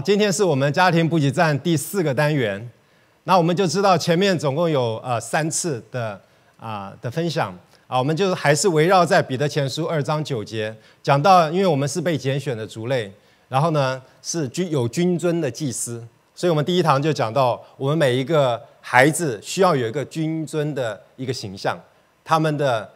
今天是我们家庭补给站第四个单元，那我们就知道前面总共有呃三次的啊的分享啊，我们就是还是围绕在彼得前书二章九节讲到，因为我们是被拣选的族类，然后呢是君有君尊的祭司，所以我们第一堂就讲到我们每一个孩子需要有一个君尊的一个形象，他们的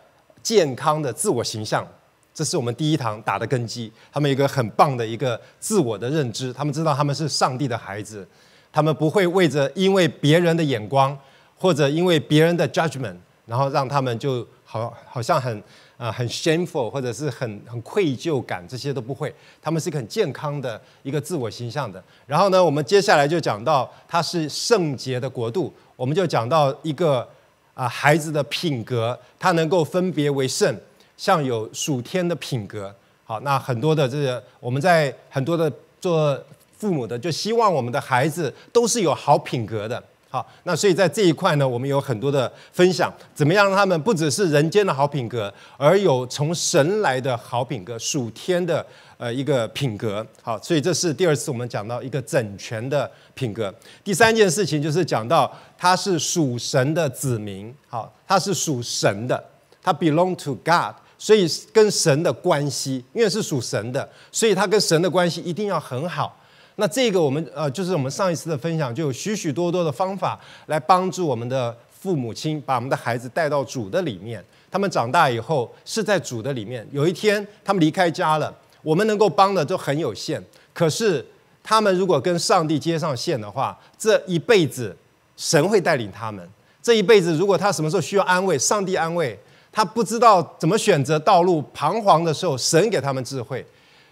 健康的自我形象。这是我们第一堂打的根基。他们有一个很棒的一个自我的认知，他们知道他们是上帝的孩子，他们不会为着因为别人的眼光或者因为别人的 j u d g m e n t 然后让他们就好好像很啊很 shameful 或者是很很愧疚感这些都不会。他们是一个很健康的一个自我形象的。然后呢，我们接下来就讲到他是圣洁的国度，我们就讲到一个啊孩子的品格，他能够分别为圣。像有属天的品格，好，那很多的这个我们在很多的做父母的就希望我们的孩子都是有好品格的，好，那所以在这一块呢，我们有很多的分享，怎么样让他们不只是人间的好品格，而有从神来的好品格，属天的呃一个品格，好，所以这是第二次我们讲到一个整全的品格。第三件事情就是讲到他是属神的子民，好，他是属神的，他 belong to God。所以跟神的关系，因为是属神的，所以他跟神的关系一定要很好。那这个我们呃，就是我们上一次的分享，就有许许多多的方法来帮助我们的父母亲把我们的孩子带到主的里面。他们长大以后是在主的里面。有一天他们离开家了，我们能够帮的都很有限。可是他们如果跟上帝接上线的话，这一辈子神会带领他们。这一辈子如果他什么时候需要安慰，上帝安慰。他不知道怎么选择道路，彷徨的时候，神给他们智慧，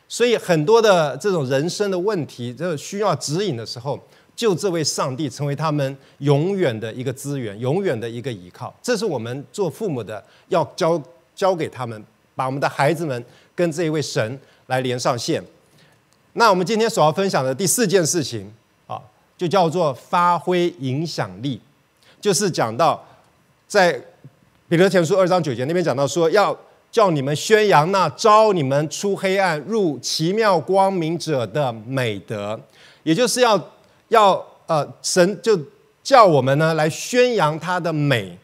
所以很多的这种人生的问题，这需要指引的时候，就这位上帝成为他们永远的一个资源，永远的一个依靠。这是我们做父母的要教交给他们，把我们的孩子们跟这一位神来连上线。那我们今天所要分享的第四件事情啊，就叫做发挥影响力，就是讲到在。彼得前书二章九节那边讲到说，要叫你们宣扬那招你们出黑暗入奇妙光明者的美德，也就是要要呃，神就叫我们呢来宣扬他的美，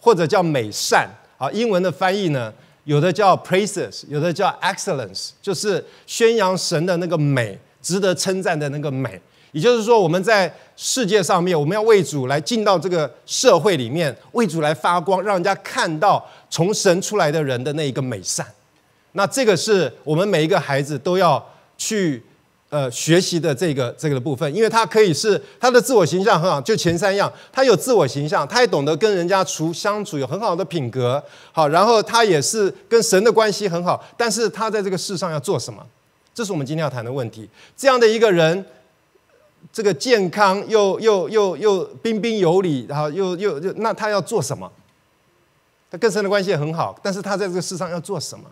或者叫美善啊。英文的翻译呢，有的叫 praises，有的叫 excellence，就是宣扬神的那个美，值得称赞的那个美。也就是说，我们在世界上面，我们要为主来进到这个社会里面，为主来发光，让人家看到从神出来的人的那一个美善。那这个是我们每一个孩子都要去呃学习的这个这个部分，因为他可以是他的自我形象很好，就前三样，他有自我形象，他也懂得跟人家处相处有很好的品格，好，然后他也是跟神的关系很好，但是他在这个世上要做什么？这是我们今天要谈的问题。这样的一个人。这个健康又又又又彬彬有礼，然后又又又，那他要做什么？他跟神的关系也很好，但是他在这个世上要做什么？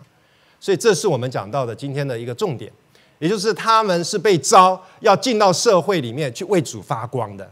所以这是我们讲到的今天的一个重点，也就是他们是被招要进到社会里面去为主发光的。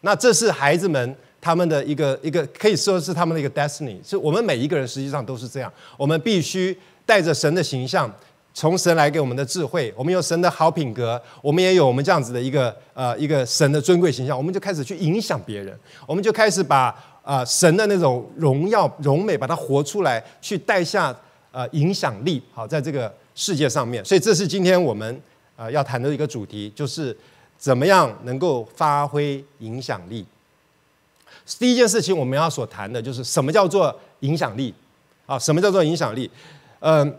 那这是孩子们他们的一个一个可以说是他们的一个 destiny，是我们每一个人实际上都是这样，我们必须带着神的形象。从神来给我们的智慧，我们有神的好品格，我们也有我们这样子的一个呃一个神的尊贵形象，我们就开始去影响别人，我们就开始把啊神的那种荣耀、荣美把它活出来，去带下呃影响力，好在这个世界上面。所以这是今天我们呃要谈的一个主题，就是怎么样能够发挥影响力。第一件事情我们要所谈的就是什么叫做影响力啊？什么叫做影响力？嗯。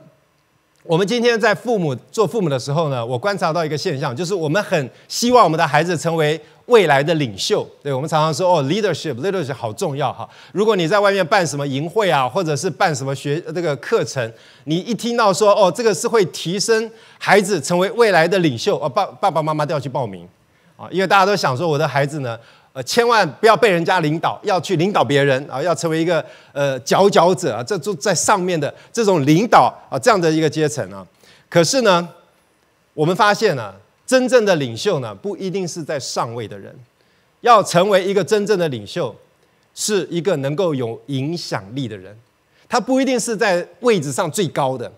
我们今天在父母做父母的时候呢，我观察到一个现象，就是我们很希望我们的孩子成为未来的领袖。对，我们常常说哦，leadership，leadership 好重要哈。如果你在外面办什么营会啊，或者是办什么学这个课程，你一听到说哦，这个是会提升孩子成为未来的领袖，哦，爸爸爸妈妈都要去报名啊，因为大家都想说我的孩子呢。呃，千万不要被人家领导，要去领导别人啊，要成为一个呃佼佼者啊，这就在上面的这种领导啊，这样的一个阶层啊。可是呢，我们发现呢，真正的领袖呢，不一定是在上位的人。要成为一个真正的领袖，是一个能够有影响力的人，他不一定是在位置上最高的，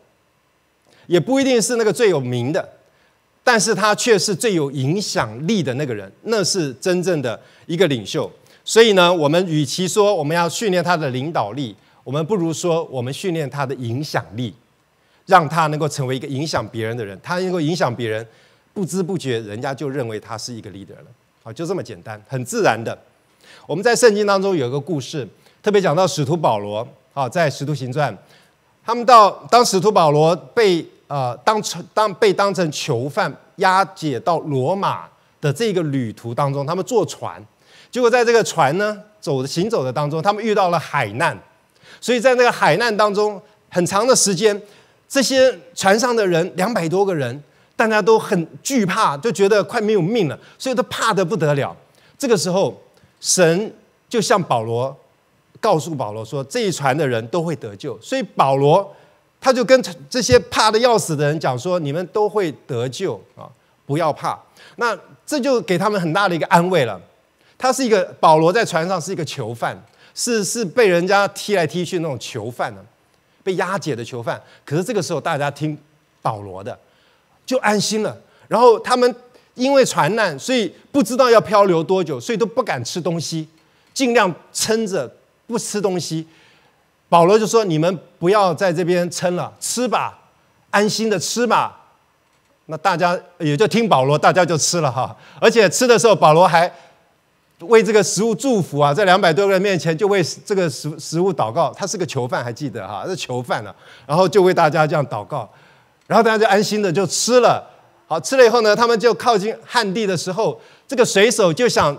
也不一定是那个最有名的。但是他却是最有影响力的那个人，那是真正的一个领袖。所以呢，我们与其说我们要训练他的领导力，我们不如说我们训练他的影响力，让他能够成为一个影响别人的人。他能够影响别人，不知不觉人家就认为他是一个 leader 了。好，就这么简单，很自然的。我们在圣经当中有一个故事，特别讲到使徒保罗。啊，在使徒行传，他们到当使徒保罗被。呃，当成当被当成囚犯押解到罗马的这个旅途当中，他们坐船，结果在这个船呢走行走的当中，他们遇到了海难，所以在那个海难当中，很长的时间，这些船上的人两百多个人，大家都很惧怕，就觉得快没有命了，所以都怕得不得了。这个时候，神就向保罗告诉保罗说，这一船的人都会得救，所以保罗。他就跟这些怕的要死的人讲说：“你们都会得救啊，不要怕。”那这就给他们很大的一个安慰了。他是一个保罗在船上是一个囚犯，是是被人家踢来踢去那种囚犯呢，被押解的囚犯。可是这个时候大家听保罗的，就安心了。然后他们因为船难，所以不知道要漂流多久，所以都不敢吃东西，尽量撑着不吃东西。保罗就说：“你们不要在这边撑了，吃吧，安心的吃吧。”那大家也就听保罗，大家就吃了哈。而且吃的时候，保罗还为这个食物祝福啊，在两百多个人面前就为这个食食物祷告。他是个囚犯，还记得哈，是囚犯呢。然后就为大家这样祷告，然后大家就安心的就吃了。好，吃了以后呢，他们就靠近旱地的时候，这个水手就想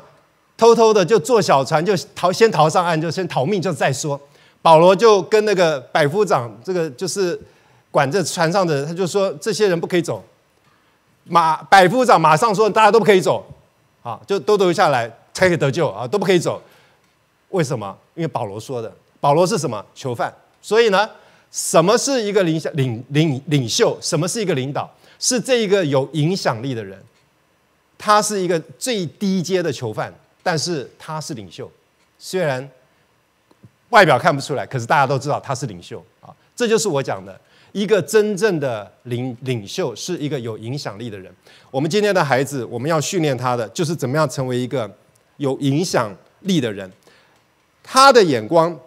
偷偷的就坐小船就逃，先逃上岸就先逃命，就再说。保罗就跟那个百夫长，这个就是管这船上的人，他就说这些人不可以走。马百夫长马上说大家都不可以走，啊，就都留下来才可以得救啊，都不可以走。为什么？因为保罗说的。保罗是什么？囚犯。所以呢，什么是一个领领领领袖？什么是一个领导？是这一个有影响力的人。他是一个最低阶的囚犯，但是他是领袖。虽然。外表看不出来，可是大家都知道他是领袖啊！这就是我讲的，一个真正的领领袖是一个有影响力的人。我们今天的孩子，我们要训练他的就是怎么样成为一个有影响力的人。他的眼光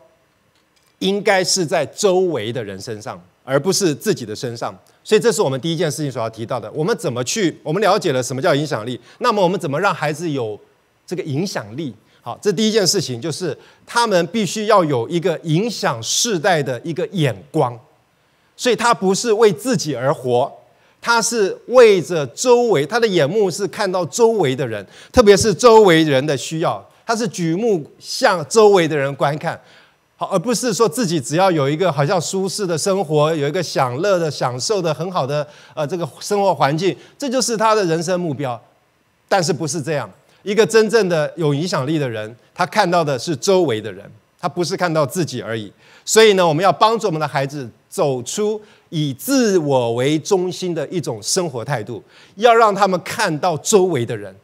应该是在周围的人身上，而不是自己的身上。所以，这是我们第一件事情所要提到的：我们怎么去？我们了解了什么叫影响力，那么我们怎么让孩子有这个影响力？好，这第一件事情就是，他们必须要有一个影响世代的一个眼光，所以他不是为自己而活，他是为着周围，他的眼目是看到周围的人，特别是周围人的需要，他是举目向周围的人观看，好，而不是说自己只要有一个好像舒适的生活，有一个享乐的、享受的很好的呃这个生活环境，这就是他的人生目标，但是不是这样。一个真正的有影响力的人，他看到的是周围的人，他不是看到自己而已。所以呢，我们要帮助我们的孩子走出以自我为中心的一种生活态度，要让他们看到周围的人。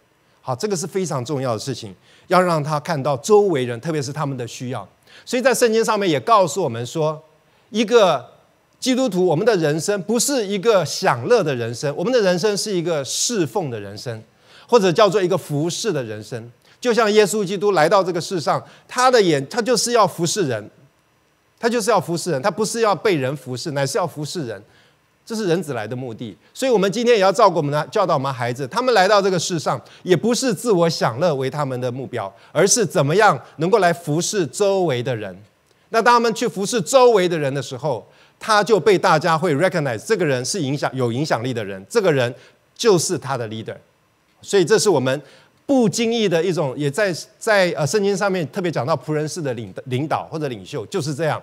好，这个是非常重要的事情，要让他看到周围人，特别是他们的需要。所以在圣经上面也告诉我们说，一个基督徒，我们的人生不是一个享乐的人生，我们的人生是一个侍奉的人生。或者叫做一个服侍的人生，就像耶稣基督来到这个世上，他的眼他就是要服侍人，他就是要服侍人，他不是要被人服侍，乃是要服侍人，这是人子来的目的。所以，我们今天也要照顾我们、教导我们孩子，他们来到这个世上，也不是自我享乐为他们的目标，而是怎么样能够来服侍周围的人。那当他们去服侍周围的人的时候，他就被大家会 recognize，这个人是影响有影响力的人，这个人就是他的 leader。所以这是我们不经意的一种，也在在呃圣经上面特别讲到仆人式的领领导或者领袖就是这样，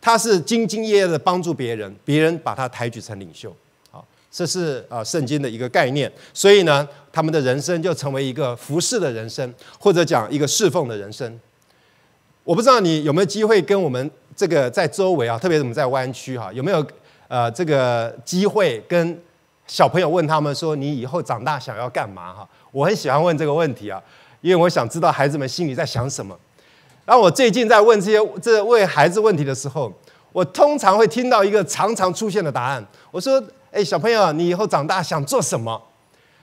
他是兢兢业业的帮助别人，别人把他抬举成领袖，好，这是呃圣经的一个概念。所以呢，他们的人生就成为一个服侍的人生，或者讲一个侍奉的人生。我不知道你有没有机会跟我们这个在周围啊，特别是我们在湾区哈，有没有呃这个机会跟。小朋友问他们说：“你以后长大想要干嘛？”哈，我很喜欢问这个问题啊，因为我想知道孩子们心里在想什么。然后我最近在问这些这问孩子问题的时候，我通常会听到一个常常出现的答案。我说：“哎，小朋友，你以后长大想做什么？”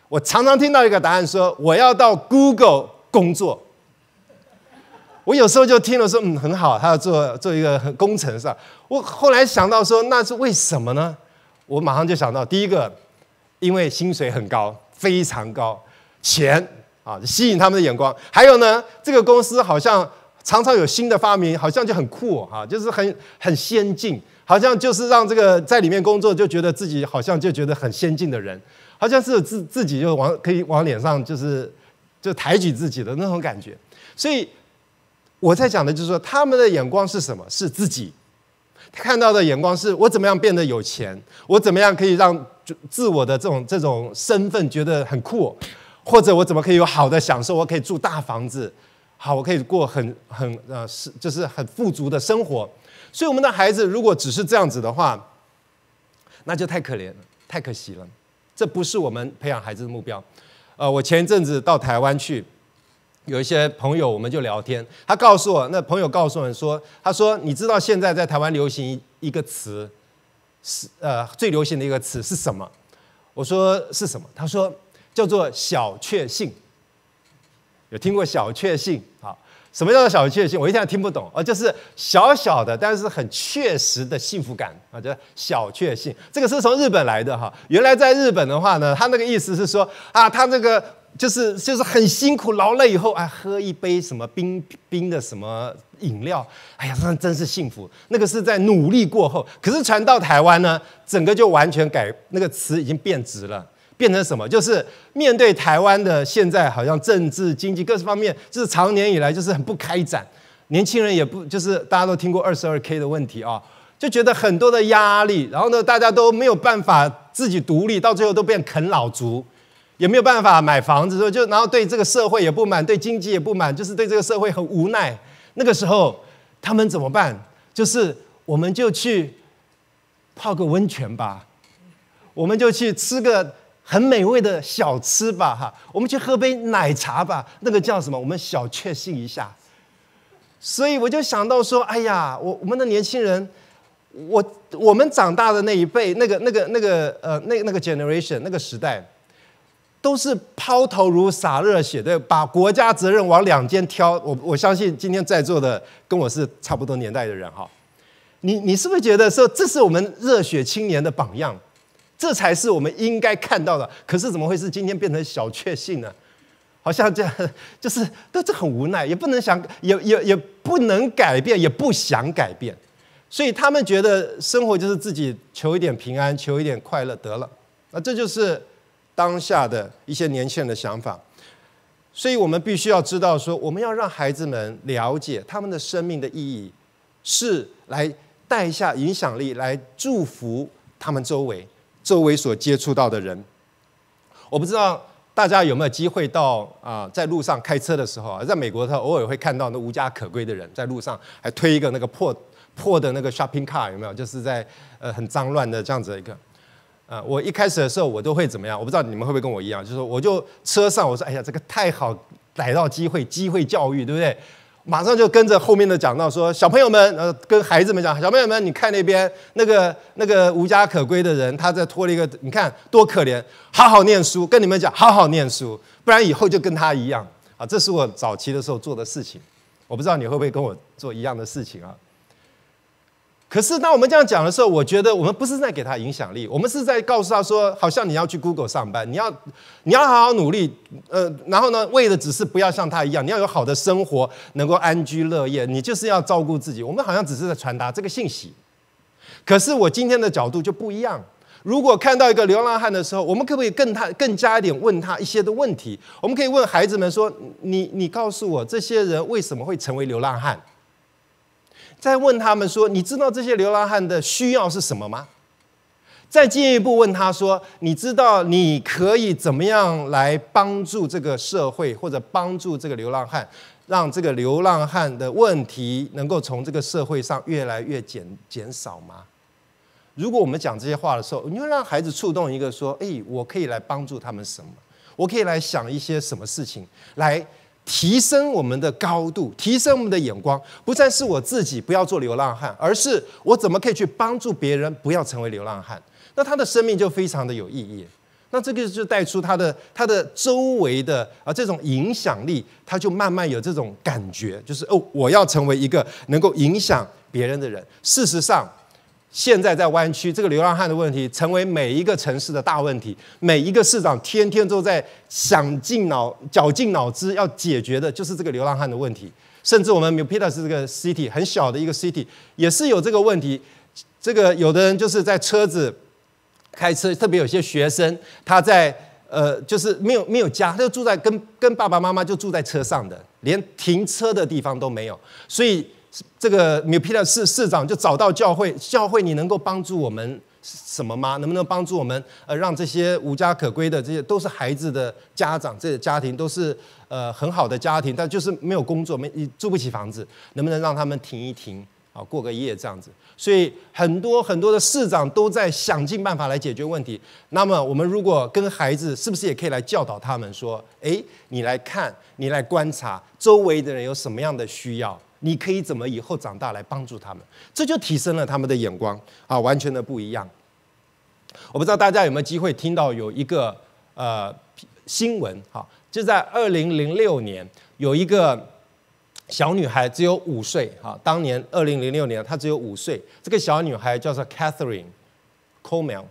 我常常听到一个答案说：“我要到 Google 工作。”我有时候就听了说：“嗯，很好，他要做做一个工程是吧？”我后来想到说：“那是为什么呢？”我马上就想到第一个。因为薪水很高，非常高，钱啊吸引他们的眼光。还有呢，这个公司好像常常有新的发明，好像就很酷哈，就是很很先进，好像就是让这个在里面工作就觉得自己好像就觉得很先进的人，好像是自自己就往可以往脸上就是就抬举自己的那种感觉。所以我在讲的就是说，他们的眼光是什么？是自己。看到的眼光是我怎么样变得有钱，我怎么样可以让自我的这种这种身份觉得很酷，或者我怎么可以有好的享受，我可以住大房子，好，我可以过很很呃是就是很富足的生活。所以我们的孩子如果只是这样子的话，那就太可怜了，太可惜了。这不是我们培养孩子的目标。呃，我前一阵子到台湾去。有一些朋友，我们就聊天。他告诉我，那朋友告诉我说，他说：“你知道现在在台湾流行一个词，是呃最流行的一个词是什么？”我说：“是什么？”他说：“叫做小确幸。”有听过“小确幸”？好，什么叫做“小确幸”？我一下听不懂。呃，就是小小的，但是很确实的幸福感啊，叫“小确幸”。这个是从日本来的哈。原来在日本的话呢，他那个意思是说啊，他那个。就是就是很辛苦劳累以后啊，喝一杯什么冰冰的什么饮料，哎呀，那真是幸福。那个是在努力过后，可是传到台湾呢，整个就完全改，那个词已经变直了，变成什么？就是面对台湾的现在，好像政治、经济各方面，就是常年以来就是很不开展，年轻人也不就是大家都听过二十二 K 的问题啊，就觉得很多的压力，然后呢，大家都没有办法自己独立，到最后都变啃老族。有没有办法买房子？说就，然后对这个社会也不满，对经济也不满，就是对这个社会很无奈。那个时候他们怎么办？就是我们就去泡个温泉吧，我们就去吃个很美味的小吃吧，哈，我们去喝杯奶茶吧，那个叫什么？我们小确幸一下。所以我就想到说，哎呀，我我们的年轻人，我我们长大的那一辈，那个那个那个呃，那那个 generation，那个时代。都是抛头颅洒热血的，把国家责任往两肩挑。我我相信今天在座的跟我是差不多年代的人哈，你你是不是觉得说这是我们热血青年的榜样？这才是我们应该看到的。可是怎么会是今天变成小确幸呢？好像这样就是都这很无奈，也不能想，也也也不能改变，也不想改变。所以他们觉得生活就是自己求一点平安，求一点快乐得了。那这就是。当下的一些年轻人的想法，所以我们必须要知道，说我们要让孩子们了解他们的生命的意义，是来带下影响力，来祝福他们周围周围所接触到的人。我不知道大家有没有机会到啊，在路上开车的时候，啊，在美国他偶尔会看到那无家可归的人在路上还推一个那个破破的那个 shopping car 有没有？就是在呃很脏乱的这样子一个。啊，我一开始的时候我都会怎么样？我不知道你们会不会跟我一样，就说我就车上我说哎呀这个太好逮到机会机会教育对不对？马上就跟着后面的讲到说小朋友们呃跟孩子们讲小朋友们你看那边那个那个无家可归的人他在拖了一个你看多可怜好好念书跟你们讲好好念书不然以后就跟他一样啊这是我早期的时候做的事情我不知道你会不会跟我做一样的事情啊？可是，当我们这样讲的时候，我觉得我们不是在给他影响力，我们是在告诉他说，好像你要去 Google 上班，你要，你要好好努力，呃，然后呢，为的只是不要像他一样，你要有好的生活，能够安居乐业，你就是要照顾自己。我们好像只是在传达这个信息。可是我今天的角度就不一样。如果看到一个流浪汉的时候，我们可不可以更他更加一点问他一些的问题？我们可以问孩子们说：“你，你告诉我，这些人为什么会成为流浪汉？”再问他们说：“你知道这些流浪汉的需要是什么吗？”再进一步问他说：“你知道你可以怎么样来帮助这个社会，或者帮助这个流浪汉，让这个流浪汉的问题能够从这个社会上越来越减减少吗？”如果我们讲这些话的时候，你会让孩子触动一个说：“哎，我可以来帮助他们什么？我可以来想一些什么事情来。”提升我们的高度，提升我们的眼光，不再是我自己不要做流浪汉，而是我怎么可以去帮助别人，不要成为流浪汉？那他的生命就非常的有意义。那这个就带出他的他的周围的啊这种影响力，他就慢慢有这种感觉，就是哦，我要成为一个能够影响别人的人。事实上。现在在湾区，这个流浪汉的问题成为每一个城市的大问题。每一个市长天天都在想尽脑绞尽脑汁要解决的，就是这个流浪汉的问题。甚至我们 Mipita 是这个 city 很小的一个 city，也是有这个问题。这个有的人就是在车子开车，特别有些学生，他在呃就是没有没有家，他就住在跟跟爸爸妈妈就住在车上的，连停车的地方都没有，所以。这个米皮的市市长就找到教会，教会你能够帮助我们什么吗？能不能帮助我们呃，让这些无家可归的这些都是孩子的家长，这些家庭都是呃很好的家庭，但就是没有工作，没住不起房子，能不能让他们停一停啊，过个夜这样子？所以很多很多的市长都在想尽办法来解决问题。那么我们如果跟孩子，是不是也可以来教导他们说：哎，你来看，你来观察周围的人有什么样的需要？你可以怎么以后长大来帮助他们？这就提升了他们的眼光啊，完全的不一样。我不知道大家有没有机会听到有一个呃新闻哈，就在二零零六年有一个小女孩只有五岁哈，当年二零零六年她只有五岁。这个小女孩叫做 Catherine Coleman。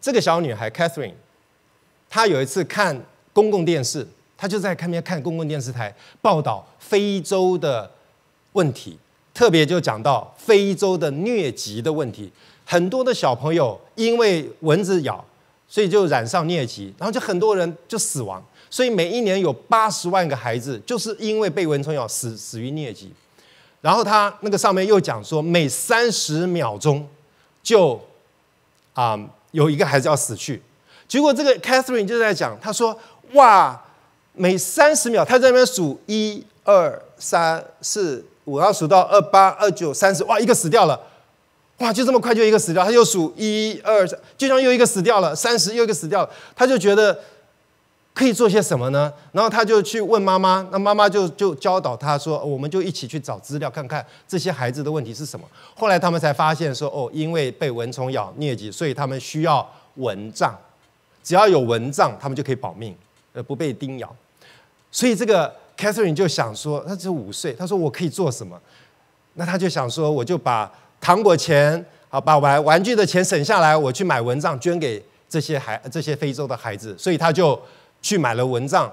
这个小女孩 Catherine，她有一次看公共电视，她就在看边看公共电视台报道非洲的。问题特别就讲到非洲的疟疾的问题，很多的小朋友因为蚊子咬，所以就染上疟疾，然后就很多人就死亡。所以每一年有八十万个孩子就是因为被蚊虫咬死死于疟疾。然后他那个上面又讲说，每三十秒钟就啊有一个孩子要死去。结果这个 Catherine 就在讲，他说哇，每三十秒他在那边数一二三四。我要数到二八二九三十，哇，一个死掉了，哇，就这么快就一个死掉，他又数一二，就像又一个死掉了，三十又一个死掉了，他就觉得可以做些什么呢？然后他就去问妈妈，那妈妈就就教导他说，我们就一起去找资料看看这些孩子的问题是什么。后来他们才发现说，哦，因为被蚊虫咬疟疾，所以他们需要蚊帐，只要有蚊帐，他们就可以保命，呃，不被叮咬。所以这个。Catherine 就想说，他只有五岁，他说我可以做什么？那他就想说，我就把糖果钱啊，把玩玩具的钱省下来，我去买蚊帐捐给这些孩、这些非洲的孩子。所以他就去买了蚊帐，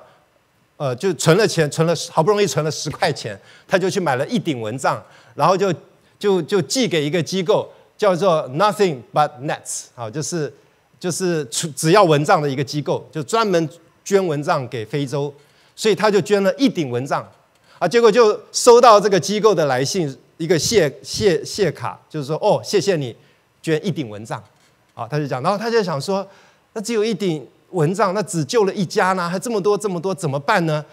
呃，就存了钱，存了好不容易存了十块钱，他就去买了一顶蚊帐，然后就就就寄给一个机构，叫做 Nothing But Nets，好，就是就是只要蚊帐的一个机构，就专门捐蚊帐给非洲。所以他就捐了一顶蚊帐，啊，结果就收到这个机构的来信，一个谢谢谢卡，就是说，哦，谢谢你捐一顶蚊帐，啊，他就讲，然后他就想说，那只有一顶蚊帐，那只救了一家呢，还这么多这么多怎么办呢？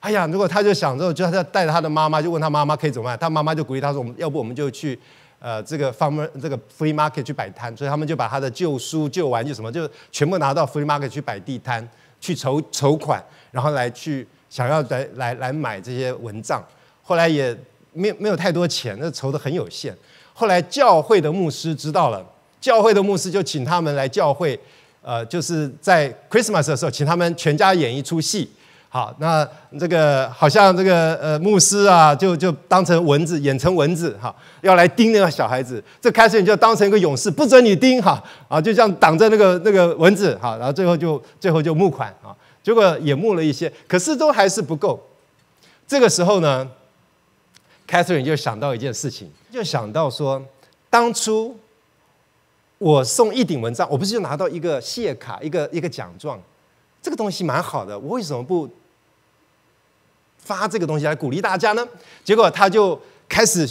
哎呀，如果他就想着，就他带着他的妈妈，就问他妈妈可以怎么办，他妈妈就鼓励他说，我们要不我们就去，呃，这个 farm e r 这个 free market 去摆摊，所以他们就把他的旧书旧玩具什么，就全部拿到 free market 去摆地摊。去筹筹款，然后来去想要来来来买这些蚊帐，后来也没没有太多钱，那筹的很有限。后来教会的牧师知道了，教会的牧师就请他们来教会，呃，就是在 Christmas 的时候请他们全家演一出戏。好，那这个好像这个呃，牧师啊，就就当成蚊子，演成蚊子哈，要来叮那个小孩子。这开始你就当成一个勇士，不准你叮哈啊，就这样挡着那个那个蚊子哈，然后最后就最后就募款啊，结果也募了一些，可是都还是不够。这个时候呢，i n e 就想到一件事情，就想到说，当初我送一顶蚊帐，我不是就拿到一个谢卡，一个一个奖状，这个东西蛮好的，我为什么不？发这个东西来鼓励大家呢，结果他就开始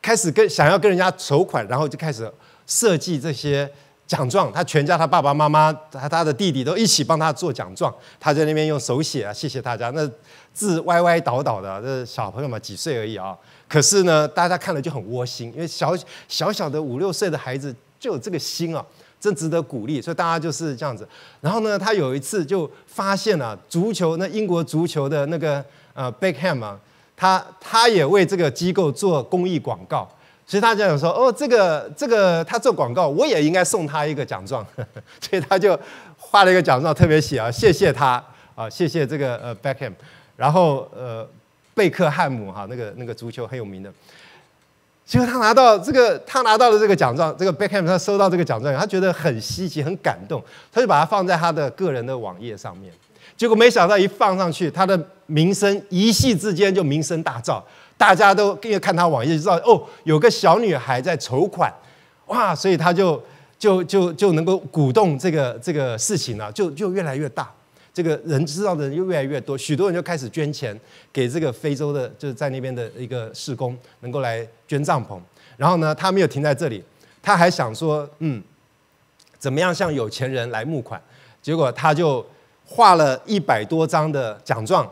开始跟想要跟人家筹款，然后就开始设计这些奖状。他全家，他爸爸妈妈，他他的弟弟都一起帮他做奖状。他在那边用手写啊，谢谢大家，那字歪歪倒倒的，这小朋友嘛，几岁而已啊。可是呢，大家看了就很窝心，因为小小小的五六岁的孩子就有这个心啊，真值得鼓励。所以大家就是这样子。然后呢，他有一次就发现了足球，那英国足球的那个。呃，贝克汉姆，他他也为这个机构做公益广告，所以他讲说，哦，这个这个他做广告，我也应该送他一个奖状，所以他就画了一个奖状，特别写啊，谢谢他啊，谢谢这个呃贝克汉姆，然后呃贝克汉姆哈那个那个足球很有名的，结果他拿到这个他拿到了这个奖状，这个贝克汉姆他收到这个奖状，他觉得很稀奇很感动，他就把它放在他的个人的网页上面。结果没想到一放上去，他的名声一夕之间就名声大噪，大家都因为看他网页知道哦，有个小女孩在筹款，哇，所以他就就就就能够鼓动这个这个事情啊，就就越来越大，这个人知道的人又越来越多，许多人就开始捐钱给这个非洲的，就是在那边的一个施工能够来捐帐篷。然后呢，他没有停在这里，他还想说，嗯，怎么样向有钱人来募款？结果他就。画了一百多张的奖状，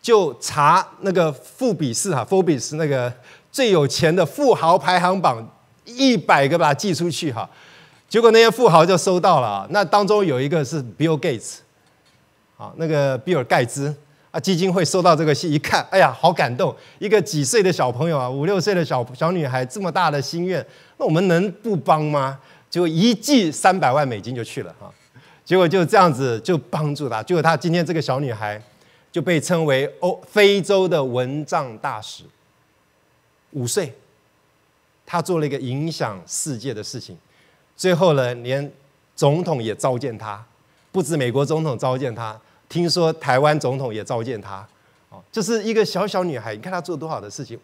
就查那个富比士哈，富比斯那个最有钱的富豪排行榜，一百个把它寄出去哈，结果那些富豪就收到了啊。那当中有一个是 Bill Gates，啊，那个比尔盖茨啊基金会收到这个信一看，哎呀，好感动，一个几岁的小朋友啊，五六岁的小小女孩这么大的心愿，那我们能不帮吗？就一寄三百万美金就去了哈。结果就这样子就帮助他，结果他今天这个小女孩就被称为欧非洲的蚊帐大使。五岁，他做了一个影响世界的事情，最后呢，连总统也召见他，不止美国总统召见他，听说台湾总统也召见他。哦，就是一个小小女孩，你看她做多少的事情，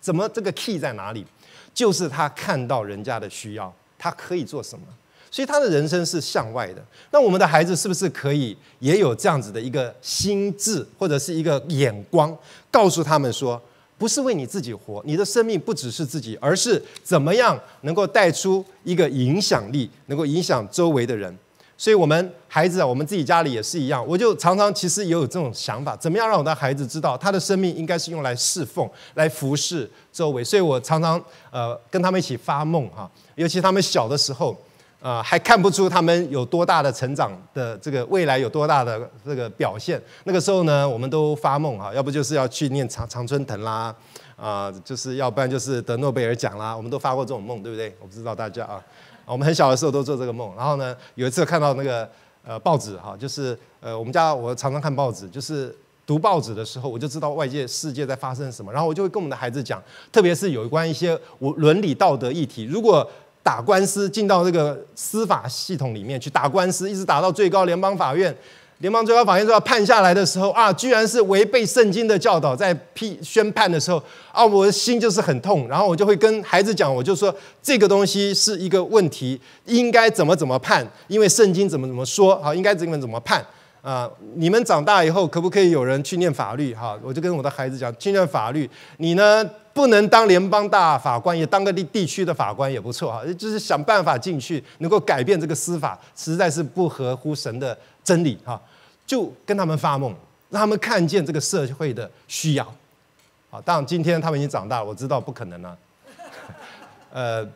怎么这个 key 在哪里？就是她看到人家的需要，她可以做什么？所以他的人生是向外的。那我们的孩子是不是可以也有这样子的一个心智或者是一个眼光，告诉他们说，不是为你自己活，你的生命不只是自己，而是怎么样能够带出一个影响力，能够影响周围的人。所以，我们孩子啊，我们自己家里也是一样。我就常常其实也有这种想法，怎么样让我的孩子知道，他的生命应该是用来侍奉、来服侍周围。所以我常常呃跟他们一起发梦哈，尤其他们小的时候。啊，还看不出他们有多大的成长的这个未来有多大的这个表现。那个时候呢，我们都发梦啊，要不就是要去念常常春藤啦，啊，就是要不然就是得诺贝尔奖啦，我们都发过这种梦，对不对？我不知道大家啊，我们很小的时候都做这个梦。然后呢，有一次看到那个呃报纸哈，就是呃我们家我常常看报纸，就是读报纸的时候，我就知道外界世界在发生什么。然后我就会跟我们的孩子讲，特别是有关一些我伦理道德议题，如果。打官司进到这个司法系统里面去打官司，一直打到最高联邦法院，联邦最高法院就要判下来的时候啊，居然是违背圣经的教导，在批宣判的时候啊，我的心就是很痛。然后我就会跟孩子讲，我就说这个东西是一个问题，应该怎么怎么判，因为圣经怎么怎么说好，应该怎么怎么判。啊，你们长大以后可不可以有人去念法律？哈，我就跟我的孩子讲，去念法律，你呢不能当联邦大法官，也当个地地区的法官也不错哈，就是想办法进去，能够改变这个司法，实在是不合乎神的真理哈，就跟他们发梦，让他们看见这个社会的需要，好，当然今天他们已经长大了，我知道不可能了，呃。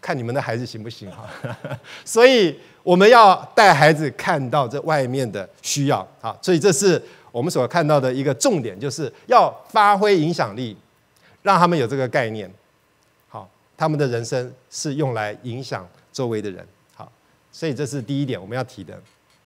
看你们的孩子行不行哈，所以我们要带孩子看到这外面的需要啊，所以这是我们所看到的一个重点，就是要发挥影响力，让他们有这个概念，好，他们的人生是用来影响周围的人，好，所以这是第一点我们要提的。